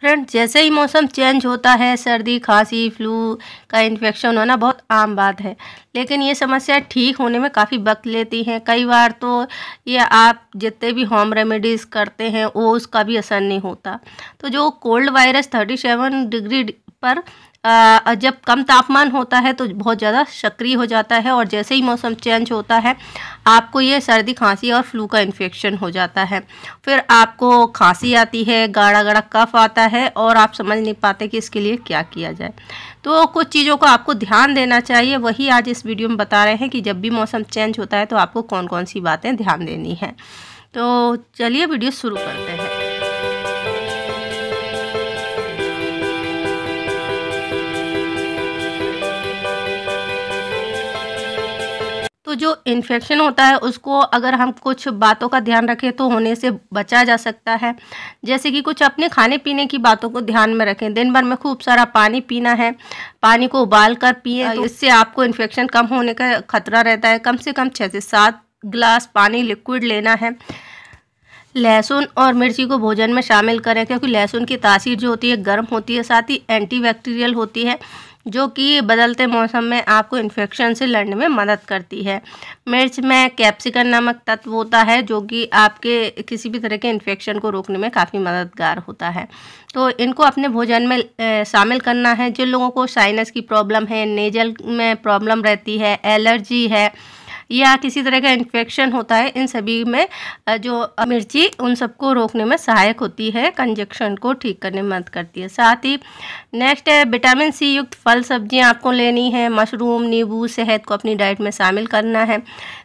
friend जैसे ही मौसम change होता है सर्दी खांसी फ्लू का इन्फेक्शन होना बहुत आम बात है लेकिन ये समस्या ठीक होने में काफ़ी वक्त लेती हैं कई बार तो ये आप जितने भी होम रेमेडीज़ करते हैं वो उसका भी असर नहीं होता तो जो cold virus thirty seven degree पर जब कम तापमान होता है तो बहुत ज़्यादा सक्रिय हो जाता है और जैसे ही मौसम चेंज होता है आपको ये सर्दी खांसी और फ्लू का इन्फेक्शन हो जाता है फिर आपको खांसी आती है गाढ़ा गाढ़ा कफ आता है और आप समझ नहीं पाते कि इसके लिए क्या किया जाए तो कुछ चीज़ों को आपको ध्यान देना चाहिए वही आज इस वीडियो में बता रहे हैं कि जब भी मौसम चेंज होता है तो आपको कौन कौन सी बातें ध्यान देनी है तो चलिए वीडियो शुरू करते हैं तो जो इन्फेक्शन होता है उसको अगर हम कुछ बातों का ध्यान रखें तो होने से बचा जा सकता है जैसे कि कुछ अपने खाने पीने की बातों को ध्यान में रखें दिन भर में खूब सारा पानी पीना है पानी को उबाल कर पिए हाँ, तो इससे आपको इन्फेक्शन कम होने का खतरा रहता है कम से कम छः से सात ग्लास पानी लिक्विड लेना है लहसुन और मिर्ची को भोजन में शामिल करें क्योंकि लहसुन की तासीर जो होती है गर्म होती है साथ ही एंटीबैक्टीरियल होती है जो कि बदलते मौसम में आपको इन्फेक्शन से लड़ने में मदद करती है मिर्च में कैप्सिकम नामक तत्व होता है जो कि आपके किसी भी तरह के इन्फेक्शन को रोकने में काफ़ी मददगार होता है तो इनको अपने भोजन में शामिल करना है जिन लोगों को साइनस की प्रॉब्लम है नेजल में प्रॉब्लम रहती है एलर्जी है या किसी तरह का इन्फेक्शन होता है इन सभी में जो मिर्ची उन सबको रोकने में सहायक होती है कंजक्शन को ठीक करने में मदद करती है साथ ही नेक्स्ट है विटामिन सी युक्त फल सब्जियां आपको लेनी है मशरूम नींबू सेहत को अपनी डाइट में शामिल करना है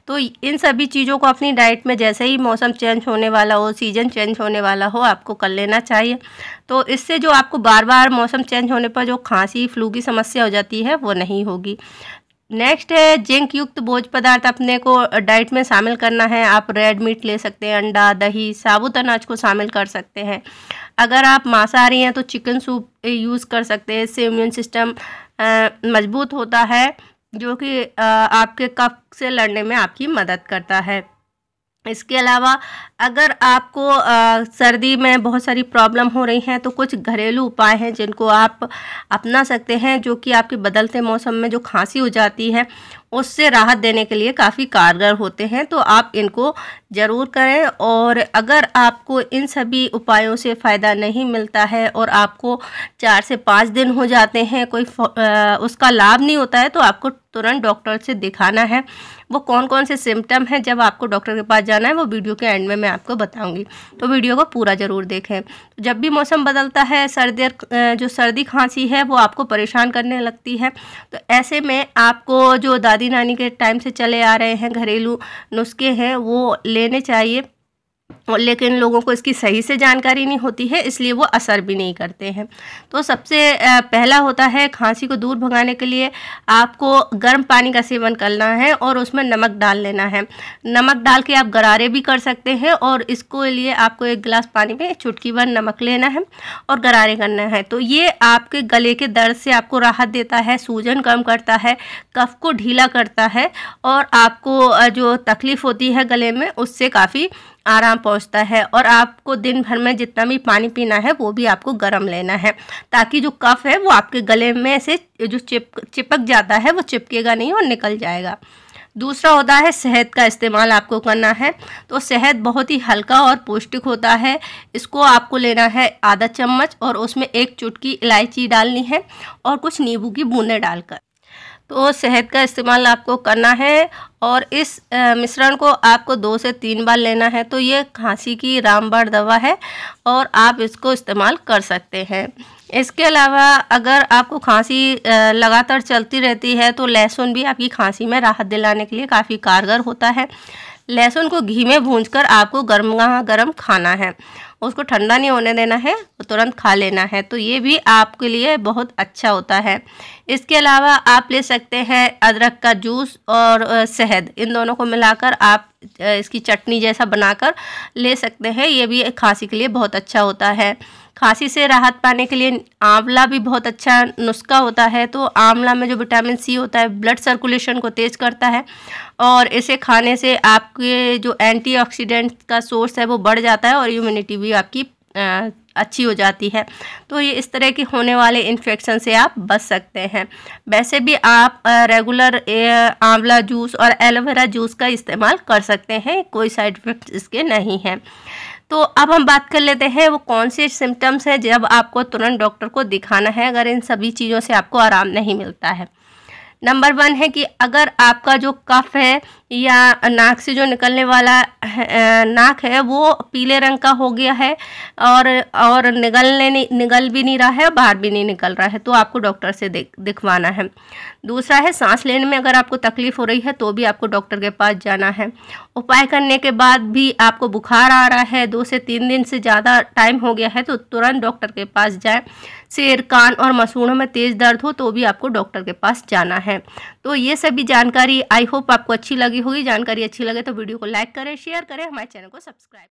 तो इन सभी चीज़ों को अपनी डाइट में जैसे ही मौसम चेंज होने वाला हो सीजन चेंज होने वाला हो आपको कर लेना चाहिए तो इससे जो आपको बार बार मौसम चेंज होने पर जो खांसी फ्लू की समस्या हो जाती है वो नहीं होगी नेक्स्ट है जिंक युक्त भोज पदार्थ अपने को डाइट में शामिल करना है आप रेड मीट ले सकते हैं अंडा दही साबुत अनाज को शामिल कर सकते हैं अगर आप मांसाहारी हैं तो चिकन सूप यूज़ कर सकते हैं इससे इम्यून सिस्टम मजबूत होता है जो कि आपके कफ से लड़ने में आपकी मदद करता है इसके अलावा अगर आपको आ, सर्दी में बहुत सारी प्रॉब्लम हो रही हैं तो कुछ घरेलू उपाय हैं जिनको आप अपना सकते हैं जो कि आपके बदलते मौसम में जो खांसी हो जाती है उससे राहत देने के लिए काफ़ी कारगर होते हैं तो आप इनको ज़रूर करें और अगर आपको इन सभी उपायों से फ़ायदा नहीं मिलता है और आपको चार से पाँच दिन हो जाते हैं कोई आ, उसका लाभ नहीं होता है तो आपको तुरंत डॉक्टर से दिखाना है वो कौन कौन से सिम्टम हैं जब आपको डॉक्टर के पास जाना है वो वीडियो के एंड में मैं आपको बताऊंगी तो वीडियो को पूरा ज़रूर देखें जब भी मौसम बदलता है सर्दी जो सर्दी खांसी है वो आपको परेशान करने लगती है तो ऐसे में आपको जो दादी नानी के टाइम से चले आ रहे हैं घरेलू नुस्खे हैं वो ले लेने चाहिए लेकिन लोगों को इसकी सही से जानकारी नहीं होती है इसलिए वो असर भी नहीं करते हैं तो सबसे पहला होता है खांसी को दूर भगाने के लिए आपको गर्म पानी का सेवन करना है और उसमें नमक डाल लेना है नमक डाल के आप गरारे भी कर सकते हैं और इसको लिए आपको एक गिलास पानी में चुटकी भर नमक लेना है और गरारे करना है तो ये आपके गले के दर्द से आपको राहत देता है सूजन कम करता है कफ को ढीला करता है और आपको जो तकलीफ़ होती है गले में उससे काफ़ी आराम पहुंचता है और आपको दिन भर में जितना भी पानी पीना है वो भी आपको गर्म लेना है ताकि जो कफ है वो आपके गले में से जो चिप चिपक जाता है वो चिपकेगा नहीं और निकल जाएगा दूसरा होता है शहद का इस्तेमाल आपको करना है तो शहद बहुत ही हल्का और पौष्टिक होता है इसको आपको लेना है आधा चम्मच और उसमें एक चुटकी इलायची डालनी है और कुछ नींबू की बूंदें डालकर तो शहद का इस्तेमाल आपको करना है और इस मिश्रण को आपको दो से तीन बार लेना है तो ये खांसी की रामबाण दवा है और आप इसको इस्तेमाल कर सकते हैं इसके अलावा अगर आपको खांसी लगातार चलती रहती है तो लहसुन भी आपकी खांसी में राहत दिलाने के लिए काफ़ी कारगर होता है लहसुन को घी में भूंज कर आपको गर्म गर्म खाना है उसको ठंडा नहीं होने देना है तुरंत खा लेना है तो ये भी आपके लिए बहुत अच्छा होता है इसके अलावा आप ले सकते हैं अदरक का जूस और शहद इन दोनों को मिलाकर आप इसकी चटनी जैसा बनाकर ले सकते हैं ये भी खांसी के लिए बहुत अच्छा होता है खांसी से राहत पाने के लिए आंवला भी बहुत अच्छा नुस्खा होता है तो आंवला में जो विटामिन सी होता है ब्लड सर्कुलेशन को तेज़ करता है और इसे खाने से आपके जो एंटी का सोर्स है वो बढ़ जाता है और इम्यूनिटी भी आपकी अच्छी हो जाती है तो ये इस तरह के होने वाले इन्फेक्शन से आप बच सकते हैं वैसे भी आप रेगुलर आंवला जूस और एलोवेरा जूस का इस्तेमाल कर सकते हैं कोई साइड इफ़ेक्ट इसके नहीं हैं तो अब हम बात कर लेते हैं वो कौन से सिम्टम्स हैं जब आपको तुरंत डॉक्टर को दिखाना है अगर इन सभी चीज़ों से आपको आराम नहीं मिलता है नंबर वन है कि अगर आपका जो कफ है या नाक से जो निकलने वाला नाक है वो पीले रंग का हो गया है और और निगलने निगल भी नहीं रहा है बाहर भी नहीं निकल रहा है तो आपको डॉक्टर से देख दिखवाना है दूसरा है सांस लेने में अगर आपको तकलीफ़ हो रही है तो भी आपको डॉक्टर के पास जाना है उपाय करने के बाद भी आपको बुखार आ रहा है दो से तीन दिन से ज़्यादा टाइम हो गया है तो तुरंत डॉक्टर के पास जाए सिर कान और मसूड़ों में तेज़ दर्द हो तो भी आपको डॉक्टर के पास जाना है तो ये सभी जानकारी आई होप आपको अच्छी लगी होगी जानकारी अच्छी लगे तो वीडियो को लाइक करें शेयर करें हमारे चैनल को सब्सक्राइब